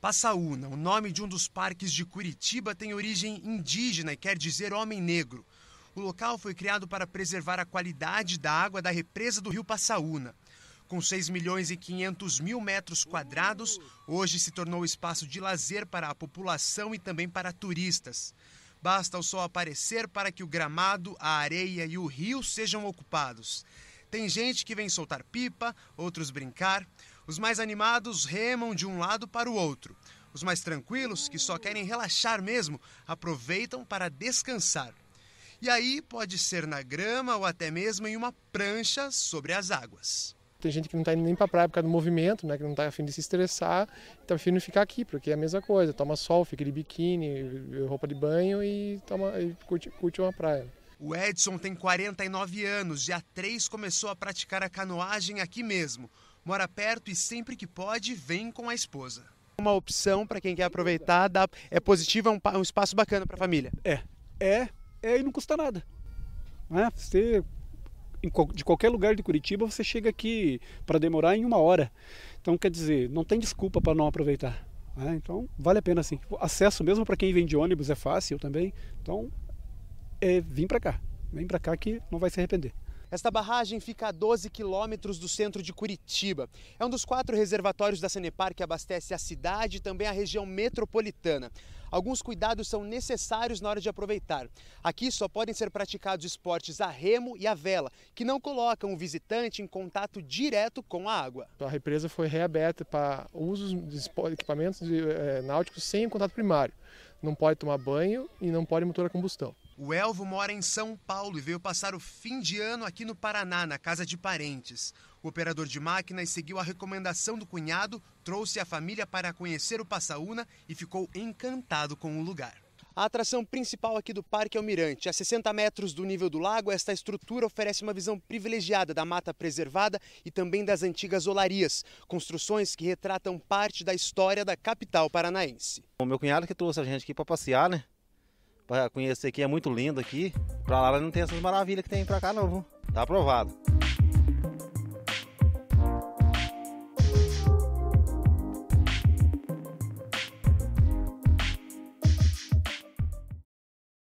Passaúna, o nome de um dos parques de Curitiba, tem origem indígena e quer dizer homem negro. O local foi criado para preservar a qualidade da água da represa do rio Passaúna. Com 6 milhões e 500 mil metros quadrados, hoje se tornou espaço de lazer para a população e também para turistas. Basta o sol aparecer para que o gramado, a areia e o rio sejam ocupados. Tem gente que vem soltar pipa, outros brincar. Os mais animados remam de um lado para o outro. Os mais tranquilos, que só querem relaxar mesmo, aproveitam para descansar. E aí pode ser na grama ou até mesmo em uma prancha sobre as águas. Tem gente que não está indo nem para a praia por causa do movimento, né? que não está afim de se estressar, está afim de ficar aqui, porque é a mesma coisa. Toma sol, fica de biquíni, roupa de banho e, toma, e curte, curte uma praia. O Edson tem 49 anos, e há três começou a praticar a canoagem aqui mesmo mora perto e sempre que pode vem com a esposa. Uma opção para quem quer aproveitar, dá, é positiva, é um, um espaço bacana para a família. É, é, é e não custa nada. Né? Você, de qualquer lugar de Curitiba, você chega aqui para demorar em uma hora. Então, quer dizer, não tem desculpa para não aproveitar. Né? Então, vale a pena sim. Acesso mesmo para quem vem de ônibus é fácil também. Então, é, vem para cá. Vem para cá que não vai se arrepender. Esta barragem fica a 12 quilômetros do centro de Curitiba. É um dos quatro reservatórios da Sanepar que abastece a cidade e também a região metropolitana. Alguns cuidados são necessários na hora de aproveitar. Aqui só podem ser praticados esportes a remo e a vela, que não colocam o visitante em contato direto com a água. Então, a represa foi reaberta para usos de equipamentos eh, eh, náuticos sem contato primário. Não pode tomar banho e não pode motor a combustão. O Elvo mora em São Paulo e veio passar o fim de ano aqui no Paraná, na casa de parentes. O operador de máquinas seguiu a recomendação do cunhado, trouxe a família para conhecer o Passaúna e ficou encantado com o lugar. A atração principal aqui do Parque Almirante, a 60 metros do nível do lago, esta estrutura oferece uma visão privilegiada da mata preservada e também das antigas olarias, construções que retratam parte da história da capital paranaense. O meu cunhado que trouxe a gente aqui para passear, né? para conhecer aqui, é muito lindo aqui. Para lá não tem essas maravilhas que tem para cá não, viu? Tá aprovado.